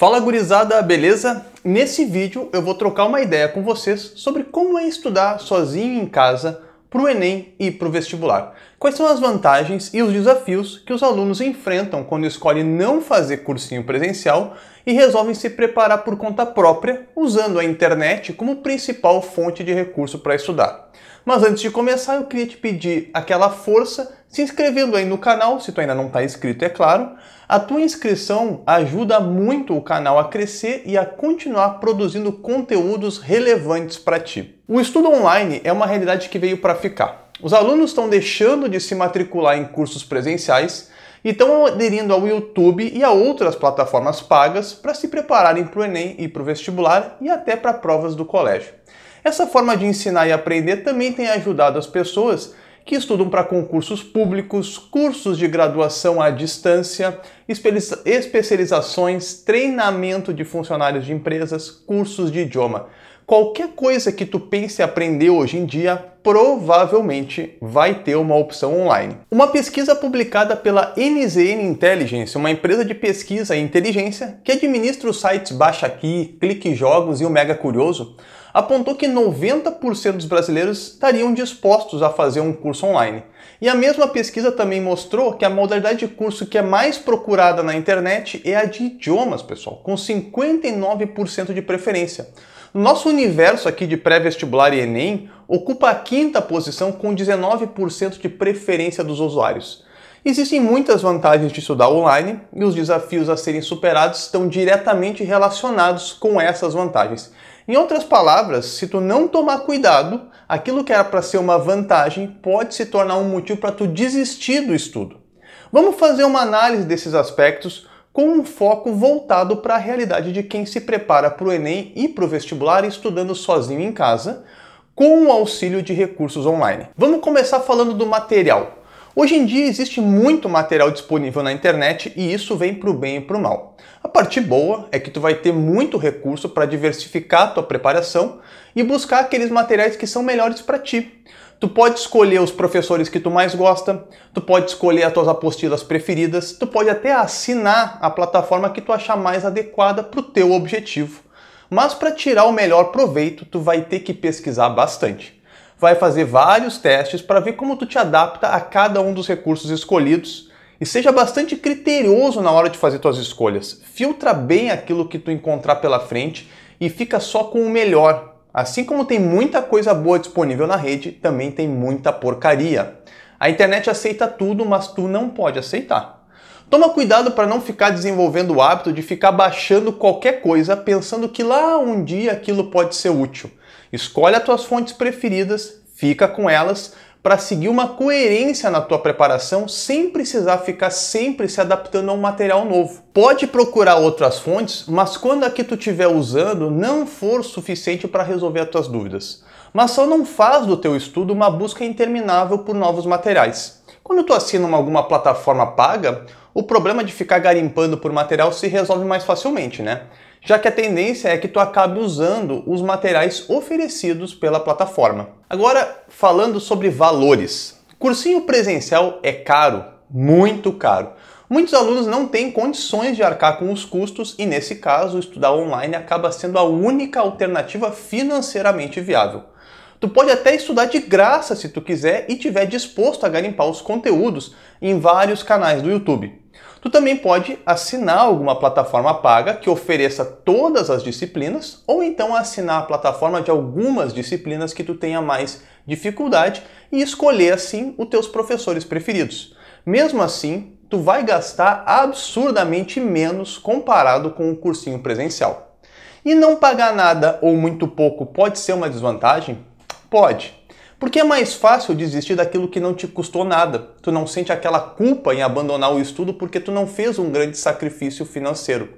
Fala gurizada, beleza? Nesse vídeo eu vou trocar uma ideia com vocês sobre como é estudar sozinho em casa para o Enem e para o vestibular. Quais são as vantagens e os desafios que os alunos enfrentam quando escolhem não fazer cursinho presencial e resolvem se preparar por conta própria, usando a internet como principal fonte de recurso para estudar. Mas antes de começar, eu queria te pedir aquela força se inscrevendo aí no canal, se tu ainda não está inscrito, é claro. A tua inscrição ajuda muito o canal a crescer e a continuar produzindo conteúdos relevantes para ti. O estudo online é uma realidade que veio para ficar. Os alunos estão deixando de se matricular em cursos presenciais e estão aderindo ao YouTube e a outras plataformas pagas para se prepararem para o Enem e para o vestibular e até para provas do colégio. Essa forma de ensinar e aprender também tem ajudado as pessoas que estudam para concursos públicos, cursos de graduação à distância, especializações, treinamento de funcionários de empresas, cursos de idioma qualquer coisa que tu pense aprender hoje em dia provavelmente vai ter uma opção online. Uma pesquisa publicada pela NZN Intelligence, uma empresa de pesquisa e inteligência que administra os sites Baixa Aqui, Clique Jogos e o Mega Curioso, apontou que 90% dos brasileiros estariam dispostos a fazer um curso online. E a mesma pesquisa também mostrou que a modalidade de curso que é mais procurada na internet é a de idiomas, pessoal, com 59% de preferência. Nosso universo aqui de pré-vestibular e Enem ocupa a quinta posição com 19% de preferência dos usuários. Existem muitas vantagens de estudar online e os desafios a serem superados estão diretamente relacionados com essas vantagens. Em outras palavras, se tu não tomar cuidado, aquilo que era para ser uma vantagem pode se tornar um motivo para tu desistir do estudo. Vamos fazer uma análise desses aspectos com um foco voltado para a realidade de quem se prepara para o Enem e para o vestibular estudando sozinho em casa, com o auxílio de recursos online. Vamos começar falando do material. Hoje em dia existe muito material disponível na internet e isso vem para o bem e para o mal. A parte boa é que tu vai ter muito recurso para diversificar a tua preparação e buscar aqueles materiais que são melhores para ti. Tu pode escolher os professores que tu mais gosta, tu pode escolher as tuas apostilas preferidas, tu pode até assinar a plataforma que tu achar mais adequada para o teu objetivo. Mas para tirar o melhor proveito, tu vai ter que pesquisar bastante. Vai fazer vários testes para ver como tu te adapta a cada um dos recursos escolhidos e seja bastante criterioso na hora de fazer tuas escolhas. Filtra bem aquilo que tu encontrar pela frente e fica só com o melhor, Assim como tem muita coisa boa disponível na rede, também tem muita porcaria. A internet aceita tudo, mas tu não pode aceitar. Toma cuidado para não ficar desenvolvendo o hábito de ficar baixando qualquer coisa pensando que lá um dia aquilo pode ser útil. Escolhe as tuas fontes preferidas, fica com elas, para seguir uma coerência na tua preparação sem precisar ficar sempre se adaptando a um material novo. Pode procurar outras fontes, mas quando a que tu estiver usando não for suficiente para resolver as tuas dúvidas. Mas só não faz do teu estudo uma busca interminável por novos materiais. Quando tu assina uma, alguma plataforma paga, o problema de ficar garimpando por material se resolve mais facilmente, né? já que a tendência é que tu acabe usando os materiais oferecidos pela plataforma. Agora, falando sobre valores. Cursinho presencial é caro, muito caro. Muitos alunos não têm condições de arcar com os custos e, nesse caso, estudar online acaba sendo a única alternativa financeiramente viável. Tu pode até estudar de graça se tu quiser e tiver disposto a garimpar os conteúdos em vários canais do YouTube. Tu também pode assinar alguma plataforma paga que ofereça todas as disciplinas, ou então assinar a plataforma de algumas disciplinas que tu tenha mais dificuldade e escolher assim os teus professores preferidos. Mesmo assim, tu vai gastar absurdamente menos comparado com o cursinho presencial. E não pagar nada ou muito pouco pode ser uma desvantagem? Pode. Porque é mais fácil desistir daquilo que não te custou nada. Tu não sente aquela culpa em abandonar o estudo porque tu não fez um grande sacrifício financeiro.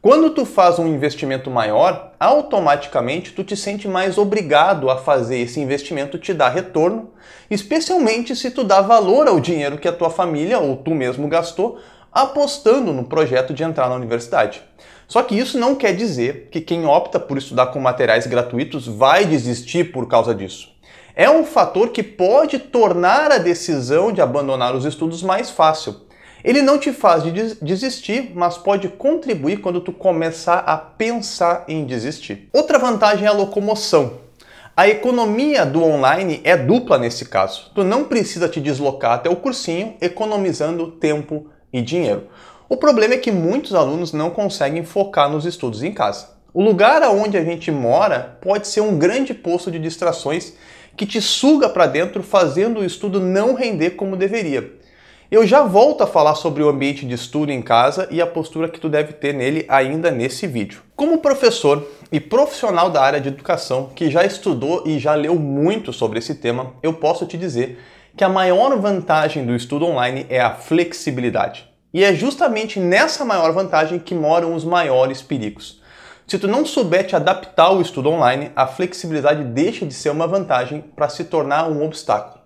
Quando tu faz um investimento maior, automaticamente tu te sente mais obrigado a fazer esse investimento te dar retorno, especialmente se tu dá valor ao dinheiro que a tua família ou tu mesmo gastou apostando no projeto de entrar na universidade. Só que isso não quer dizer que quem opta por estudar com materiais gratuitos vai desistir por causa disso é um fator que pode tornar a decisão de abandonar os estudos mais fácil. Ele não te faz de desistir, mas pode contribuir quando tu começar a pensar em desistir. Outra vantagem é a locomoção. A economia do online é dupla nesse caso. Tu não precisa te deslocar até o cursinho, economizando tempo e dinheiro. O problema é que muitos alunos não conseguem focar nos estudos em casa. O lugar aonde a gente mora pode ser um grande posto de distrações que te suga para dentro, fazendo o estudo não render como deveria. Eu já volto a falar sobre o ambiente de estudo em casa e a postura que tu deve ter nele ainda nesse vídeo. Como professor e profissional da área de educação que já estudou e já leu muito sobre esse tema, eu posso te dizer que a maior vantagem do estudo online é a flexibilidade. E é justamente nessa maior vantagem que moram os maiores perigos. Se tu não souber te adaptar ao estudo online, a flexibilidade deixa de ser uma vantagem para se tornar um obstáculo.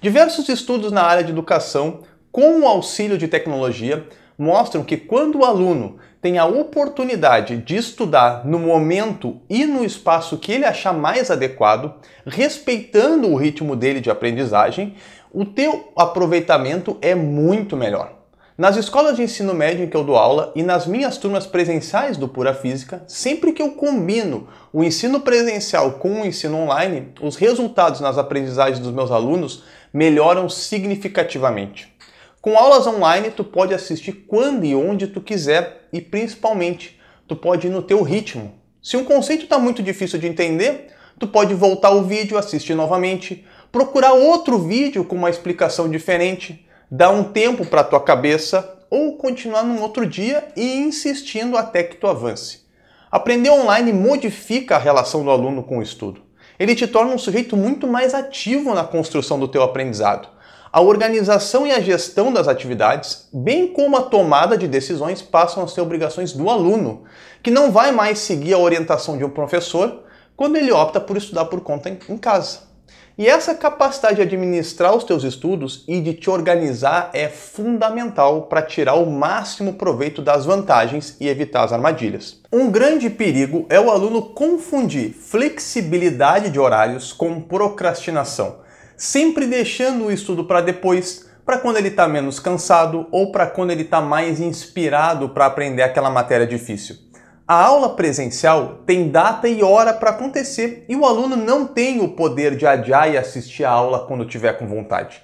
Diversos estudos na área de educação, com o auxílio de tecnologia, mostram que quando o aluno tem a oportunidade de estudar no momento e no espaço que ele achar mais adequado, respeitando o ritmo dele de aprendizagem, o teu aproveitamento é muito melhor. Nas escolas de ensino médio em que eu dou aula e nas minhas turmas presenciais do Pura Física, sempre que eu combino o ensino presencial com o ensino online, os resultados nas aprendizagens dos meus alunos melhoram significativamente. Com aulas online, tu pode assistir quando e onde tu quiser e principalmente, tu pode ir no teu ritmo. Se um conceito está muito difícil de entender, tu pode voltar o vídeo, assistir novamente, procurar outro vídeo com uma explicação diferente dar um tempo para a tua cabeça ou continuar num outro dia e insistindo até que tu avance. Aprender online modifica a relação do aluno com o estudo. Ele te torna um sujeito muito mais ativo na construção do teu aprendizado. A organização e a gestão das atividades, bem como a tomada de decisões, passam a ser obrigações do aluno, que não vai mais seguir a orientação de um professor quando ele opta por estudar por conta em casa. E essa capacidade de administrar os teus estudos e de te organizar é fundamental para tirar o máximo proveito das vantagens e evitar as armadilhas. Um grande perigo é o aluno confundir flexibilidade de horários com procrastinação, sempre deixando o estudo para depois, para quando ele está menos cansado ou para quando ele está mais inspirado para aprender aquela matéria difícil. A aula presencial tem data e hora para acontecer e o aluno não tem o poder de adiar e assistir a aula quando tiver com vontade.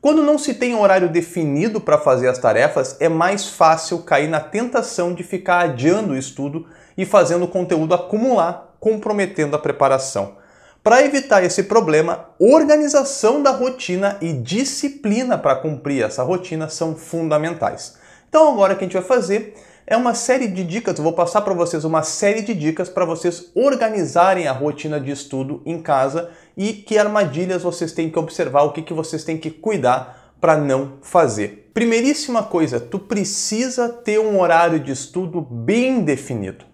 Quando não se tem horário definido para fazer as tarefas, é mais fácil cair na tentação de ficar adiando o estudo e fazendo o conteúdo acumular, comprometendo a preparação. Para evitar esse problema, organização da rotina e disciplina para cumprir essa rotina são fundamentais. Então, agora o que a gente vai fazer é uma série de dicas, vou passar para vocês uma série de dicas para vocês organizarem a rotina de estudo em casa e que armadilhas vocês têm que observar, o que, que vocês têm que cuidar para não fazer. Primeiríssima coisa, tu precisa ter um horário de estudo bem definido.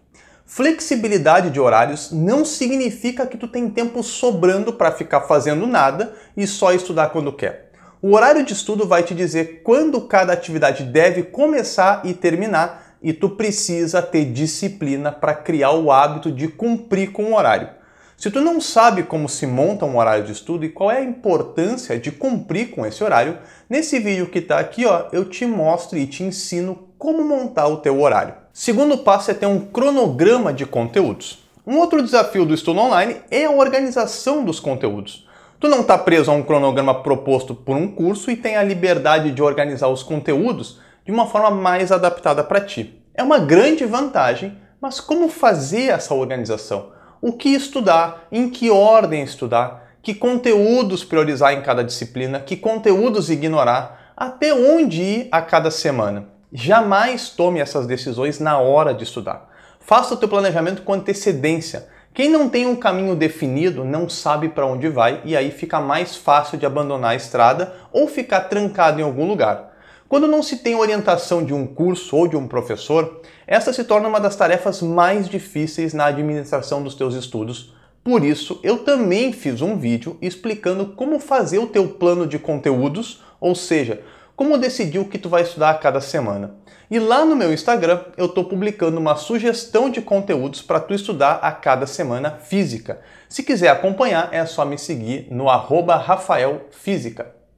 Flexibilidade de horários não significa que tu tem tempo sobrando para ficar fazendo nada e só estudar quando quer. O horário de estudo vai te dizer quando cada atividade deve começar e terminar e tu precisa ter disciplina para criar o hábito de cumprir com o horário. Se tu não sabe como se monta um horário de estudo e qual é a importância de cumprir com esse horário, nesse vídeo que está aqui, ó, eu te mostro e te ensino como montar o teu horário. Segundo passo é ter um cronograma de conteúdos. Um outro desafio do estudo online é a organização dos conteúdos. Tu não está preso a um cronograma proposto por um curso e tem a liberdade de organizar os conteúdos de uma forma mais adaptada para ti. É uma grande vantagem, mas como fazer essa organização? O que estudar? Em que ordem estudar? Que conteúdos priorizar em cada disciplina? Que conteúdos ignorar? Até onde ir a cada semana? Jamais tome essas decisões na hora de estudar. Faça o teu planejamento com antecedência. Quem não tem um caminho definido não sabe para onde vai e aí fica mais fácil de abandonar a estrada ou ficar trancado em algum lugar. Quando não se tem orientação de um curso ou de um professor, essa se torna uma das tarefas mais difíceis na administração dos teus estudos. Por isso, eu também fiz um vídeo explicando como fazer o teu plano de conteúdos, ou seja, como decidir o que tu vai estudar a cada semana. E lá no meu Instagram eu estou publicando uma sugestão de conteúdos para tu estudar a cada semana física. Se quiser acompanhar, é só me seguir no arroba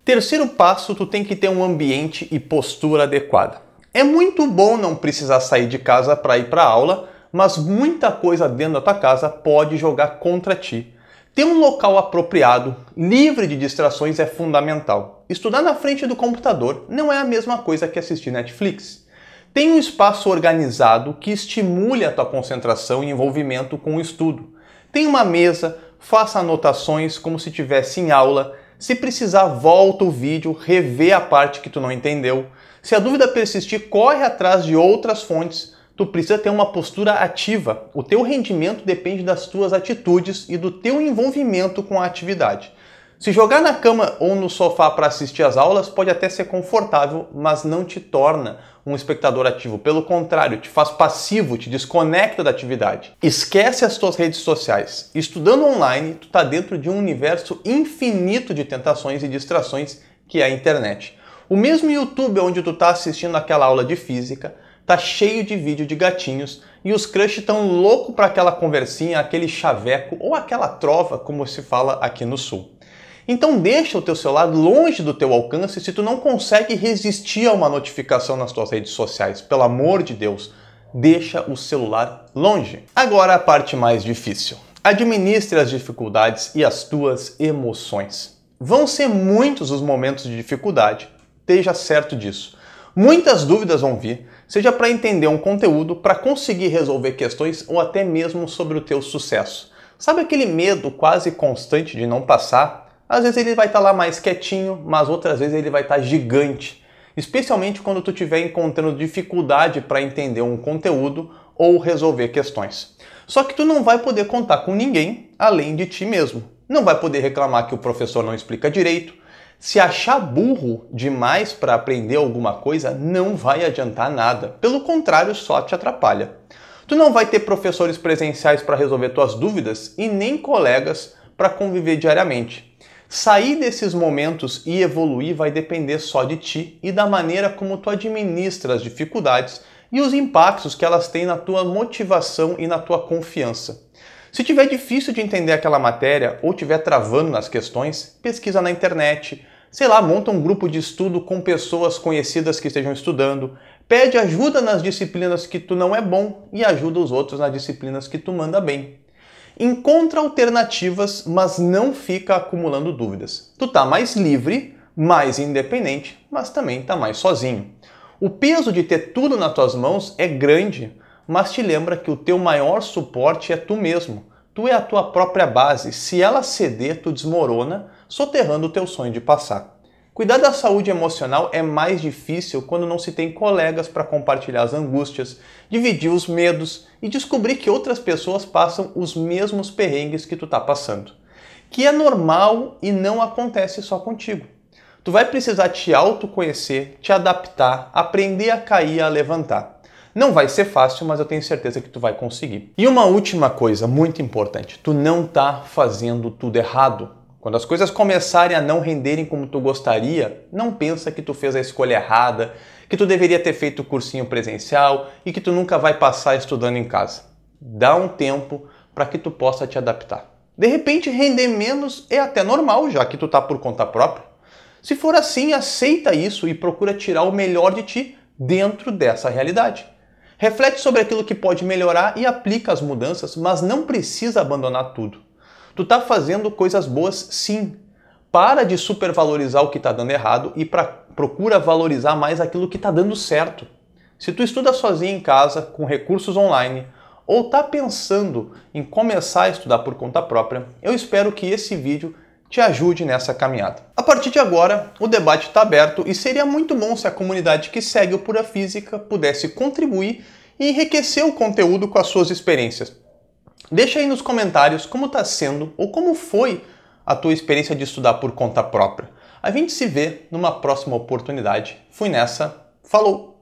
Terceiro passo, tu tem que ter um ambiente e postura adequada. É muito bom não precisar sair de casa para ir para aula, mas muita coisa dentro da tua casa pode jogar contra ti. Ter um local apropriado, livre de distrações é fundamental. Estudar na frente do computador não é a mesma coisa que assistir Netflix. Tem um espaço organizado que estimule a tua concentração e envolvimento com o estudo. Tem uma mesa, faça anotações como se estivesse em aula, se precisar, volta o vídeo, revê a parte que tu não entendeu. Se a dúvida persistir, corre atrás de outras fontes. Tu precisa ter uma postura ativa. O teu rendimento depende das tuas atitudes e do teu envolvimento com a atividade. Se jogar na cama ou no sofá para assistir às aulas pode até ser confortável, mas não te torna um espectador ativo. Pelo contrário, te faz passivo, te desconecta da atividade. Esquece as tuas redes sociais. Estudando online, tu está dentro de um universo infinito de tentações e distrações que é a internet. O mesmo YouTube onde tu está assistindo aquela aula de física, tá cheio de vídeo de gatinhos e os crush tão louco para aquela conversinha, aquele chaveco ou aquela trova, como se fala aqui no sul. Então deixa o teu celular longe do teu alcance se tu não consegue resistir a uma notificação nas tuas redes sociais. Pelo amor de Deus, deixa o celular longe. Agora a parte mais difícil. Administre as dificuldades e as tuas emoções. Vão ser muitos os momentos de dificuldade, esteja certo disso. Muitas dúvidas vão vir, seja para entender um conteúdo, para conseguir resolver questões ou até mesmo sobre o teu sucesso. Sabe aquele medo quase constante de não passar, às vezes ele vai estar tá lá mais quietinho, mas outras vezes ele vai estar tá gigante. Especialmente quando tu estiver encontrando dificuldade para entender um conteúdo ou resolver questões. Só que tu não vai poder contar com ninguém além de ti mesmo. Não vai poder reclamar que o professor não explica direito. Se achar burro demais para aprender alguma coisa, não vai adiantar nada. Pelo contrário, só te atrapalha. Tu não vai ter professores presenciais para resolver tuas dúvidas e nem colegas para conviver diariamente. Sair desses momentos e evoluir vai depender só de ti e da maneira como tu administra as dificuldades e os impactos que elas têm na tua motivação e na tua confiança. Se tiver difícil de entender aquela matéria ou tiver travando nas questões, pesquisa na internet, sei lá, monta um grupo de estudo com pessoas conhecidas que estejam estudando, pede ajuda nas disciplinas que tu não é bom e ajuda os outros nas disciplinas que tu manda bem. Encontra alternativas, mas não fica acumulando dúvidas. Tu tá mais livre, mais independente, mas também tá mais sozinho. O peso de ter tudo nas tuas mãos é grande, mas te lembra que o teu maior suporte é tu mesmo. Tu é a tua própria base. Se ela ceder, tu desmorona, soterrando o teu sonho de passar. Cuidar da saúde emocional é mais difícil quando não se tem colegas para compartilhar as angústias, dividir os medos e descobrir que outras pessoas passam os mesmos perrengues que tu tá passando. Que é normal e não acontece só contigo. Tu vai precisar te autoconhecer, te adaptar, aprender a cair e a levantar. Não vai ser fácil, mas eu tenho certeza que tu vai conseguir. E uma última coisa muito importante, tu não tá fazendo tudo errado. Quando as coisas começarem a não renderem como tu gostaria, não pensa que tu fez a escolha errada, que tu deveria ter feito o cursinho presencial e que tu nunca vai passar estudando em casa. Dá um tempo para que tu possa te adaptar. De repente, render menos é até normal, já que tu tá por conta própria. Se for assim, aceita isso e procura tirar o melhor de ti dentro dessa realidade. Reflete sobre aquilo que pode melhorar e aplica as mudanças, mas não precisa abandonar tudo. Tu tá fazendo coisas boas sim. Para de supervalorizar o que tá dando errado e pra, procura valorizar mais aquilo que tá dando certo. Se tu estuda sozinho em casa, com recursos online, ou tá pensando em começar a estudar por conta própria, eu espero que esse vídeo te ajude nessa caminhada. A partir de agora, o debate está aberto e seria muito bom se a comunidade que segue o Pura Física pudesse contribuir e enriquecer o conteúdo com as suas experiências. Deixa aí nos comentários como está sendo ou como foi a tua experiência de estudar por conta própria. A gente se vê numa próxima oportunidade. Fui nessa, falou!